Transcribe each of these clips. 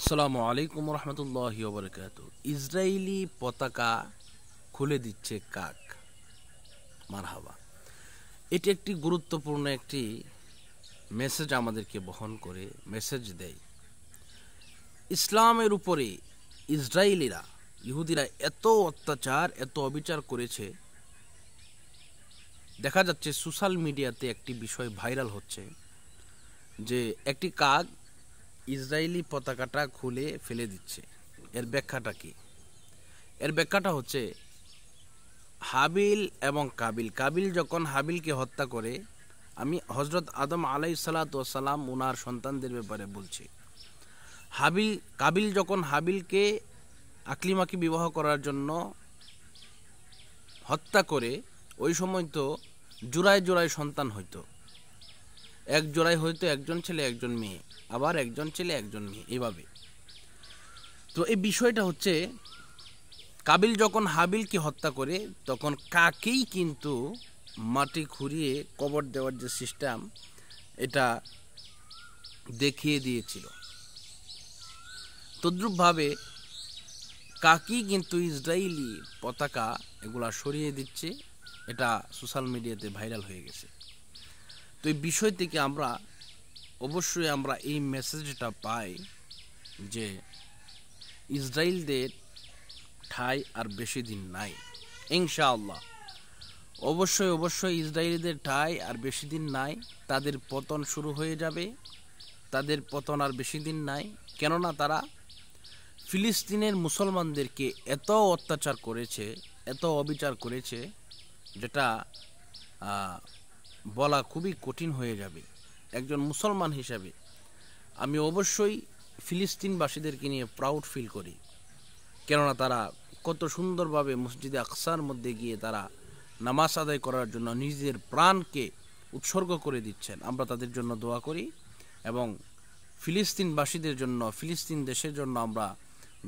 আসসালামু আলাইকুম রহমতুল্লাহ বরকাত ইসরায়েলি পতাকা খুলে দিচ্ছে কাক মারহাবা এটি একটি গুরুত্বপূর্ণ একটি মেসেজ আমাদেরকে বহন করে মেসেজ দেয় ইসলামের উপরে ইসরায়েলিরা ইহুদিরা এত অত্যাচার এত অবিচার করেছে দেখা যাচ্ছে সোশ্যাল মিডিয়াতে একটি বিষয় ভাইরাল হচ্ছে যে একটি কাক ইসরায়েলি পতাকাটা খুলে ফেলে দিচ্ছে এর ব্যাখ্যাটা কি এর ব্যাখ্যাটা হচ্ছে হাবিল এবং কাবিল কাবিল যখন হাবিলকে হত্যা করে আমি হজরত আদম আলাই সালাতাম উনার সন্তানদের ব্যাপারে বলছি হাবিল কাবিল যখন হাবিলকে আকলিমাকে বিবাহ করার জন্য হত্যা করে ওই সময় তো জোড়ায় জোড়ায় সন্তান হইতো এক জোড়ায় হয়তো একজন ছেলে একজন মেয়ে আবার একজন ছেলে একজন মেয়ে এভাবে তো এই বিষয়টা হচ্ছে কাবিল যখন হাবিলকে হত্যা করে তখন কাকেই কিন্তু মাটি খুঁড়িয়ে কবর দেওয়ার যে সিস্টেম এটা দেখিয়ে দিয়েছিল তদ্রূপভাবে কাকি কিন্তু ইসরায়েলি পতাকা এগুলা সরিয়ে দিচ্ছে এটা সোশ্যাল মিডিয়াতে ভাইরাল হয়ে গেছে তো এই বিষয় থেকে আমরা অবশ্যই আমরা এই মেসেজটা পাই যে ইসরায়েলদের ঠাই আর বেশি দিন নাই ইনশাআল্লাহ অবশ্যই অবশ্যই ইসরায়েলিদের ঠাই আর বেশি দিন নাই তাদের পতন শুরু হয়ে যাবে তাদের পতন আর বেশি দিন নাই কেননা তারা ফিলিস্তিনের মুসলমানদেরকে এত অত্যাচার করেছে এত অবিচার করেছে যেটা বলা খুবই কঠিন হয়ে যাবে একজন মুসলমান হিসাবে আমি অবশ্যই ফিলিস্তিনবাসীদেরকে নিয়ে প্রাউড ফিল করি কেননা তারা কত সুন্দরভাবে মসজিদে আকসার মধ্যে গিয়ে তারা নামাজ আদায় করার জন্য নিজেদের প্রাণকে উৎসর্গ করে দিচ্ছেন আমরা তাদের জন্য দোয়া করি এবং ফিলিস্তিনবাসীদের জন্য ফিলিস্তিন দেশের জন্য আমরা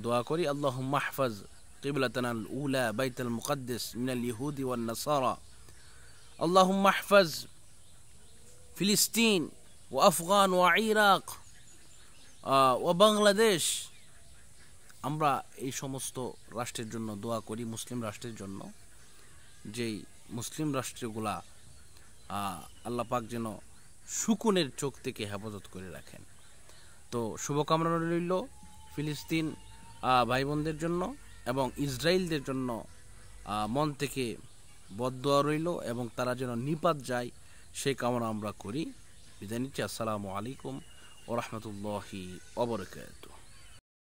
দোয়া করি আল্লাহ মাহফাজ কিবলাতানাল উলা বাইতাল মুকাদ্দেস মিনাল ইহুদি ওয়ান নাসারা اللهم احفظ فلسطين وأفغان وعراق وبنغلاديش আমরা এই সমস্ত রাষ্ট্রের জন্য দোয়া করি মুসলিম রাষ্ট্রের জন্য যেই মুসলিম রাষ্ট্রগুলা আল্লাহ পাক যেন সুকুনের চোখ থেকে হেফাজত করে রাখেন তো শুভকামনা রইল ফিলিস্তিন ভাই বোনদের জন্য এবং ইসরায়েলদের জন্য মন থেকে বদয়া রইল এবং তারা যেন নিপাত যায় সেই কামনা আমরা করি বিদায় নিচ্ছি আসসালামু আলাইকুম ও রহমতুল্লাহি অবরকাত